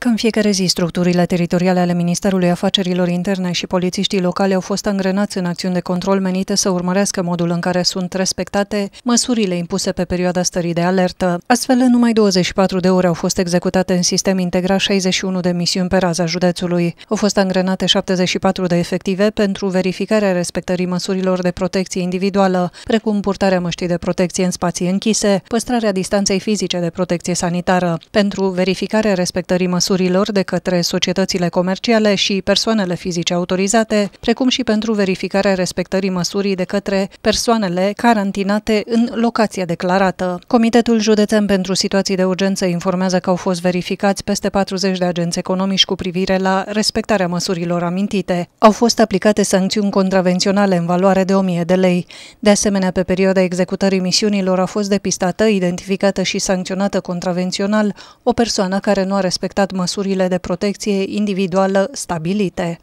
Cam fiecare zi, structurile teritoriale ale Ministerului Afacerilor Interne și polițiștii locale au fost angrenați în acțiuni de control menite să urmărească modul în care sunt respectate măsurile impuse pe perioada stării de alertă. Astfel, în numai 24 de ore au fost executate în sistem integrat 61 de misiuni pe raza județului. Au fost angrenate 74 de efective pentru verificarea respectării măsurilor de protecție individuală, precum purtarea măștii de protecție în spații închise, păstrarea distanței fizice de protecție sanitară. Pentru verificarea respectării măsurilor măsurilor de către societățile comerciale și persoanele fizice autorizate, precum și pentru verificarea respectării măsurii de către persoanele carantinate în locația declarată. Comitetul Județean pentru Situații de Urgență informează că au fost verificați peste 40 de agenți economici cu privire la respectarea măsurilor amintite. Au fost aplicate sancțiuni contravenționale în valoare de 1000 de lei. De asemenea, pe perioada executării misiunilor a fost depistată, identificată și sancționată contravențional o persoană care nu a respectat măsurile de protecție individuală stabilite.